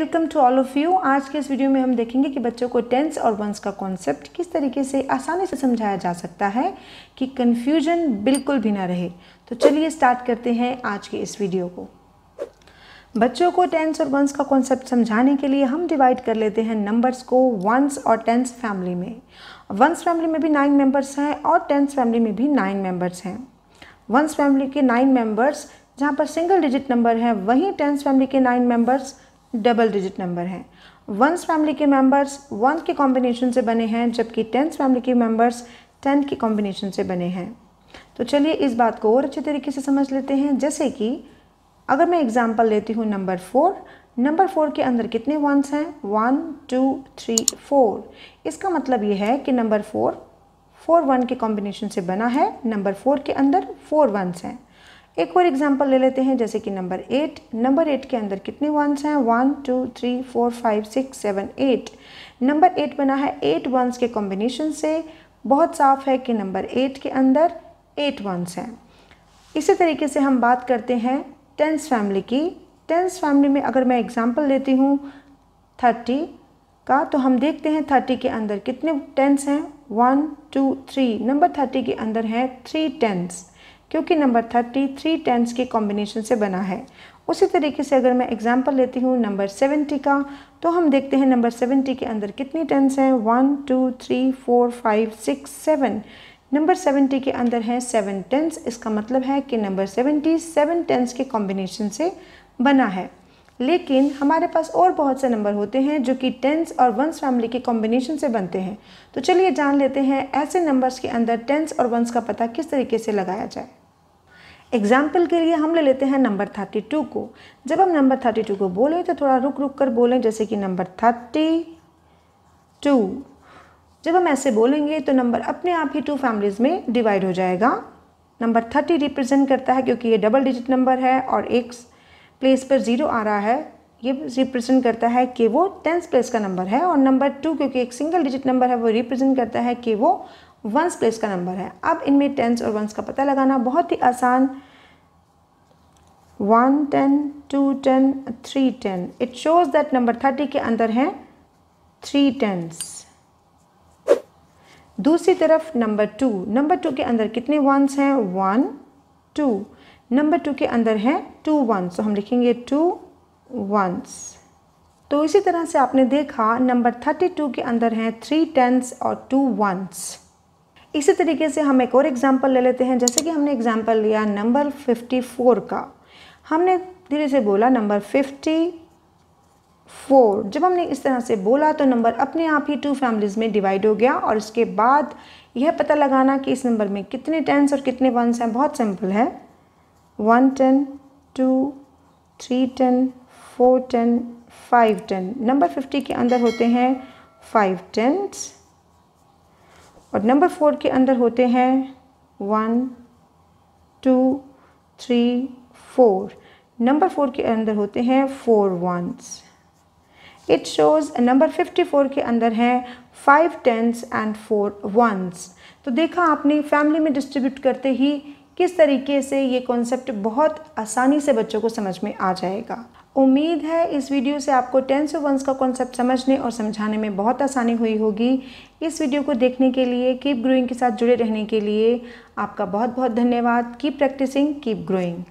welcome to all of you आज के इस वीडियो में हम देखेंगे कि बच्चों को टेंस और वंस का कॉन्सेप्ट किस तरीके से आसानी से समझाया जा सकता है कि कन्फ्यूजन बिल्कुल भी ना रहे तो चलिए स्टार्ट करते हैं आज के इस वीडियो को बच्चों को टेंस और वंस का कॉन्सेप्ट समझाने के लिए हम डिवाइड कर लेते हैं नंबर्स को वंस और टेंस फैमिली में वंस फैमिली में भी नाइन मेम्बर्स हैं और टेंस फैमिली में भी नाइन मेम्बर्स हैं वंस फैमिली के नाइन मेम्बर्स जहाँ पर सिंगल डिजिट नंबर हैं वहीं टेंस फैमिली के nine members double digit number हैं वंस फैमिली के मेंबर्स वन के कॉम्बिनेशन से बने हैं जबकि टेंथ फैमिली के मेंबर्स टेंथ के कॉम्बिनेशन से बने हैं तो चलिए इस बात को और अच्छे तरीके से समझ लेते हैं जैसे कि अगर मैं एग्जाम्पल लेती हूँ नंबर फोर नंबर फोर के अंदर कितने वंस हैं वन टू थ्री फोर इसका मतलब ये है कि नंबर फोर फोर वन के कॉम्बिनेशन से बना है नंबर फोर के अंदर फोर वंस हैं एक और एग्जाम्पल ले लेते हैं जैसे कि नंबर एट नंबर एट के अंदर कितने वंस हैं one two three four five six seven eight number eight बना है एट वंस के कॉम्बिनेशन से बहुत साफ है कि नंबर एट के अंदर एट वंस हैं इसी तरीके से हम बात करते हैं टेंस फैमिली की टेंस फैमिली में अगर मैं एग्ज़ाम्पल लेती हूँ थर्टी का तो हम देखते हैं थर्टी के अंदर कितने टेंस हैं one two three number thirty के अंदर हैं थ्री टेंस क्योंकि नंबर थर्टी थ्री टेंस के कॉम्बिनेशन से बना है उसी तरीके से अगर मैं एग्जाम्पल लेती हूँ नंबर सेवेंटी का तो हम देखते हैं नंबर सेवेंटी के अंदर कितनी टेंस हैं one two three four five six seven number seventy के अंदर हैं सेवन टेंस इसका मतलब है कि नंबर सेवेंटी सेवन टेंस के कॉम्बिनेशन से बना है लेकिन हमारे पास और बहुत से नंबर होते हैं जो कि टेंस और वंस फैमिली के कॉम्बिनेशन से बनते हैं तो चलिए जान लेते हैं ऐसे नंबर्स के अंदर टेंस और वंस का पता किस तरीके से लगाया जाए एग्जाम्पल के लिए हम ले लेते हैं नंबर थर्टी टू को जब हम नंबर थर्टी टू को बोलें तो थोड़ा रुक रुक कर बोलें जैसे कि नंबर थर्टी टू जब हम ऐसे बोलेंगे तो नंबर अपने आप ही टू फैमिलीज़ में डिवाइड हो जाएगा नंबर थर्टी रिप्रेजेंट करता है क्योंकि ये डबल डिजिट नंबर है और एक प्लेस पर ज़ीरो आ रहा है ये रिप्रेजेंट करता है कि वो टेंस प्लेस का नंबर है और नंबर टू क्योंकि एक सिंगल डिजिट नंबर है वो रिप्रेजेंट करता है कि वो वंस प्लेस का नंबर है अब इनमें टेंस और वंस का पता लगाना बहुत ही आसान one ten two ten three ten it shows that number thirty के अंदर हैं थ्री टेंस दूसरी तरफ नंबर टू नंबर टू के अंदर कितने वंस हैं वन टू नंबर टू के अंदर है टू वंस तो हम लिखेंगे टू वंस तो इसी तरह से आपने देखा नंबर थर्टी टू के अंदर हैं थ्री टेंस और टू वंस इसी तरीके से हम एक और एग्जाम्पल ले लेते हैं जैसे कि हमने एग्जाम्पल लिया नंबर फिफ्टी फोर का हमने धीरे से बोला नंबर फिफ्टी फोर जब हमने इस तरह से बोला तो नंबर अपने आप ही टू फैमिलीज़ में डिवाइड हो गया और इसके बाद यह पता लगाना कि इस नंबर में कितने टेंस और कितने वंस हैं बहुत सिंपल है one ten two three ten four ten five ten number fifty के अंदर होते हैं फाइव टन्स और नंबर फोर के अंदर होते हैं one two three four number four के अंदर होते हैं four ones it shows number fifty four के अंदर हैं five tens and four ones तो देखा आपने फैमिली में डिस्ट्रीब्यूट करते ही किस तरीके से ये कॉन्सेप्ट बहुत आसानी से बच्चों को समझ में आ जाएगा उम्मीद है इस वीडियो से आपको टेंस ऑफ वंस का कॉन्सेप्ट समझने और समझाने में बहुत आसानी हुई होगी इस वीडियो को देखने के लिए कीप ग्रोइंग के साथ जुड़े रहने के लिए आपका बहुत बहुत धन्यवाद कीप प्रैक्टिसिंग कीप ग्रोइंग